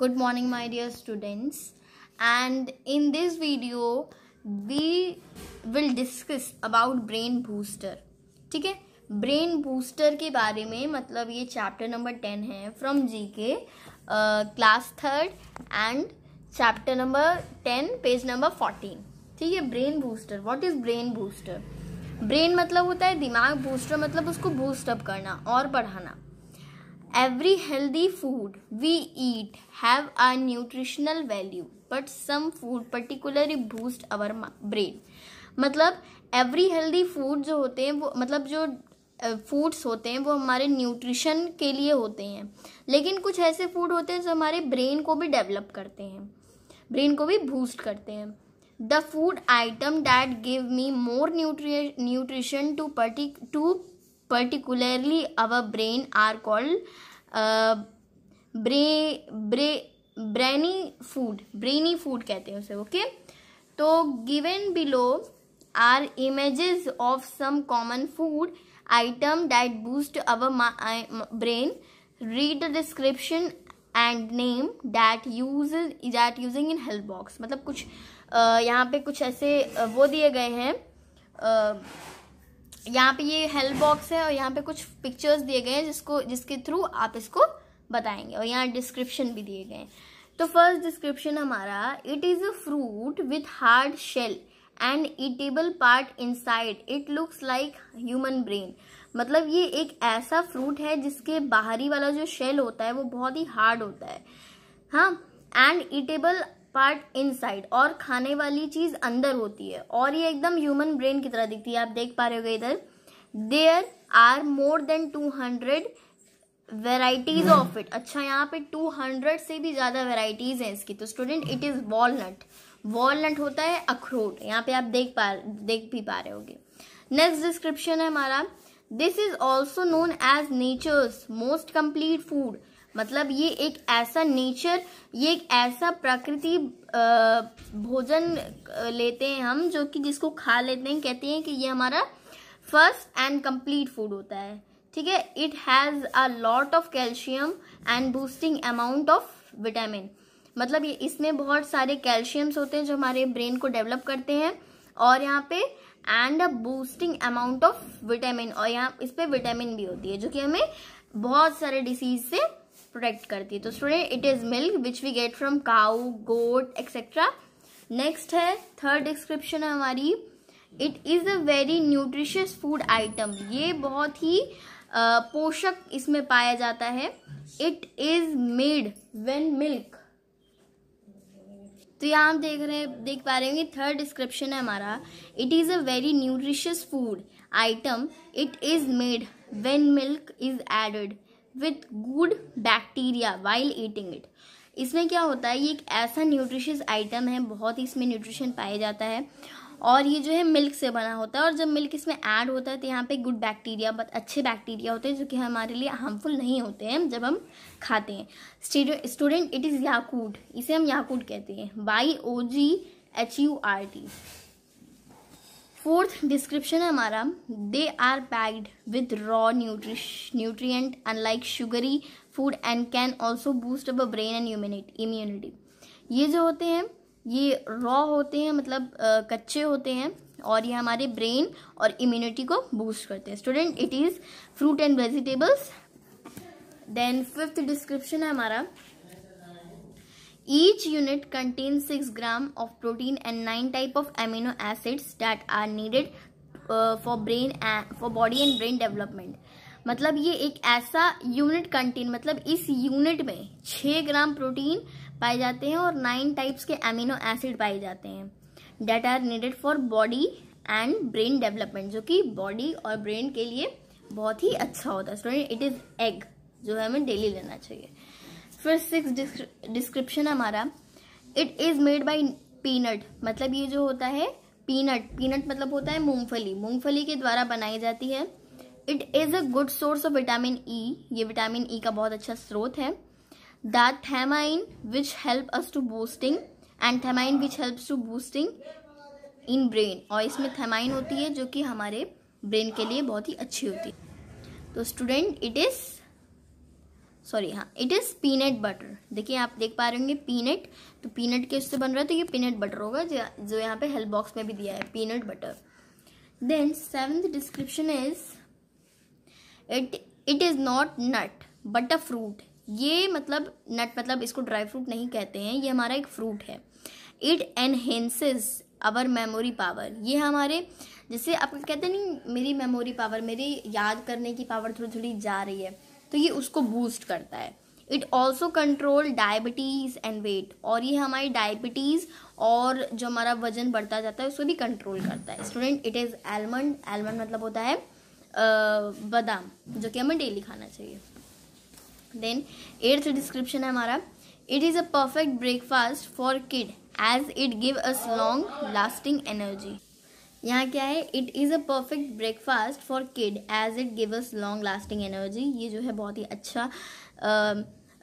good morning my dear students and in this video we will discuss about brain booster ठीक है brain booster के बारे में मतलब ये चैप्टर नंबर टेन है from G K class third and chapter number ten page number fourteen ठीक है brain booster what is brain booster brain मतलब होता है दिमाग बूस्टर मतलब उसको बूस्टअप करना और बढ़ाना Every healthy food we eat have a nutritional value, but some food particularly boost our brain. मतलब एवरी हेल्दी फूड जो होते हैं वो मतलब जो फूड्स होते हैं वो हमारे न्यूट्रिशन के लिए होते हैं लेकिन कुछ ऐसे फूड होते हैं जो हमारे ब्रेन को भी डेवलप करते हैं ब्रेन को भी बूस्ट करते हैं the food item that give me more nutri nutrition to partic to particularly our brain are called uh, ब्रे ब्रे ब्रेनी फूड ब्रेनी फूड कहते हैं उसे ओके तो given below are images of some common food item that boost our brain read the description and name that use that using in health box मतलब कुछ uh, यहाँ पे कुछ ऐसे uh, वो दिए गए हैं uh, यहाँ पे ये हेल्प बॉक्स है और यहाँ पे कुछ पिक्चर्स दिए गए हैं जिसको जिसके थ्रू आप इसको बताएंगे और यहाँ डिस्क्रिप्शन भी दिए गए हैं तो फर्स्ट डिस्क्रिप्शन हमारा it is a fruit with hard shell and edible part side it looks like human brain मतलब ये एक ऐसा फ्रूट है जिसके बाहरी वाला जो शेल होता है वो बहुत ही हार्ड होता है हाँ एंड ईटेबल पार्ट इनसाइड और खाने वाली चीज अंदर होती है और ये एकदम ह्यूमन ब्रेन की तरह दिखती है आप देख पा रहे हो इधर there are more than two hundred varieties of it अच्छा यहाँ पे टू हंड्रेड से भी ज्यादा वेराइटीज हैं इसकी तो student it is walnut walnut होता है अखरोट यहाँ पे आप देख पा देख भी पा रहे होगे नेक्स्ट डिस्क्रिप्शन है हमारा this is also known as nature's most complete food मतलब ये एक ऐसा नेचर ये एक ऐसा प्रकृति भोजन लेते हैं हम जो कि जिसको खा लेते हैं कहते हैं कि ये हमारा फर्स्ट एंड कंप्लीट फूड होता है ठीक है it has a lot of calcium and boosting amount of vitamin मतलब ये इसमें बहुत सारे कैल्शियम्स होते हैं जो हमारे ब्रेन को डेवलप करते हैं और यहाँ पे and a boosting amount of vitamin और यहाँ इस पर विटामिन भी होती है जो कि हमें बहुत सारे डिसीज से प्रोटेक्ट करती है तो student it is milk which we get from cow goat etcetera next है थर्ड डिस्क्रिप्शन है हमारी it is a very nutritious food item ये बहुत ही पोषक इसमें पाया जाता है it is made when milk तो यहाँ हम देख रहे देख पा रहे होंगे थर्ड डिस्क्रिप्शन है हमारा it is a very nutritious food item it is made when milk is added with good bacteria while eating it इसमें क्या होता है ये एक ऐसा न्यूट्रिशियस आइटम है बहुत ही इसमें न्यूट्रिशन पाया जाता है और ये जो है मिल्क से बना होता है और जब मिल्क इसमें ऐड होता है तो यहाँ पे गुड बैक्टीरिया बहुत अच्छे बैक्टीरिया होते हैं जो कि हमारे लिए हार्मफुल नहीं होते हैं जब हम खाते हैं स्टूडेंट इट इज़ याकूट इसे हम याकूट कहते हैं Y O G H U R T fourth description है हमारा they are packed with raw nutrish nutrient unlike sugary food and can also boost up brain and immunity ये जो होते हैं ये रॉ होते हैं मतलब आ, कच्चे होते हैं और ये हमारे ब्रेन और इम्यूनिटी को बूस्ट करते हैं student it is fruit and vegetables then fifth description है हमारा Each unit contains 6 gram of protein and 9 type of amino acids that are needed for brain for body and brain development मतलब ये एक ऐसा unit contain मतलब इस unit में छः ग्राम प्रोटीन पाए जाते हैं और नाइन टाइप्स के एमिनो एसिड पाए जाते हैं that are needed for body and brain development जो कि बॉडी और ब्रेन के लिए बहुत ही अच्छा होता है स्टूडेंट इट इज़ एग जो है हमें डेली लेना चाहिए फिर सिक्स डिस्क्रिप्शन हमारा it is made by peanut मतलब ये जो होता है पीनट पीनट मतलब होता है मूंगफली मूंगफली के द्वारा बनाई जाती है it is a good source of vitamin E ये विटामिन ई e का बहुत अच्छा स्रोत है the thiamine which help us to boosting and thiamine which helps to boosting in brain और इसमें थैमाइन होती है जो कि हमारे ब्रेन के लिए बहुत ही अच्छी होती है तो स्टूडेंट इट इज़ सॉरी हाँ इट इज़ पीनट बटर देखिए आप देख पा रहे होंगे पीनट तो पीनट के उससे बन रहा है तो ये पीनट बटर होगा जो जो यहाँ पे हेल्प बॉक्स में भी दिया है peanut butter then seventh description is it it is not nut but a fruit ये मतलब नट मतलब इसको ड्राई फ्रूट नहीं कहते हैं ये हमारा एक फ्रूट है it enhances our memory power ये हमारे जैसे आप कहते नहीं मेरी मेमोरी पावर मेरी याद करने की पावर थोड़ी थोड़ी जा रही है तो ये उसको बूस्ट करता है it also control diabetes and weight और ये हमारी डायबिटीज़ और जो हमारा वजन बढ़ता जाता है उसको भी कंट्रोल करता है student it is almond almond मतलब होता है बादाम जो कि हमें डेली खाना चाहिए देन एर्थ डिस्क्रिप्शन है हमारा it is a perfect breakfast for kid as it give us long lasting energy यहाँ क्या है it is a perfect breakfast for kid as it us long lasting energy ये जो है बहुत ही अच्छा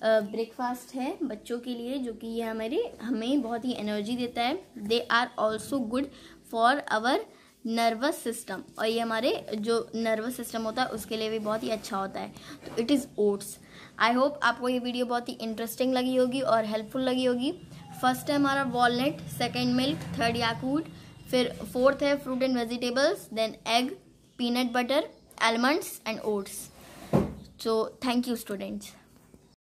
ब्रेकफास्ट है बच्चों के लिए जो कि ये हमारे हमें बहुत ही एनर्जी देता है they are also good for our nervous system और ये हमारे जो नर्वस सिस्टम होता है उसके लिए भी बहुत ही अच्छा होता है तो it is oats I hope आपको ये वीडियो बहुत ही इंटरेस्टिंग लगी होगी और हेल्पफुल लगी होगी फर्स्ट है हमारा walnut second milk third yogurt फिर फोर्थ है fruit and vegetables then egg peanut butter almonds and oats so thank you students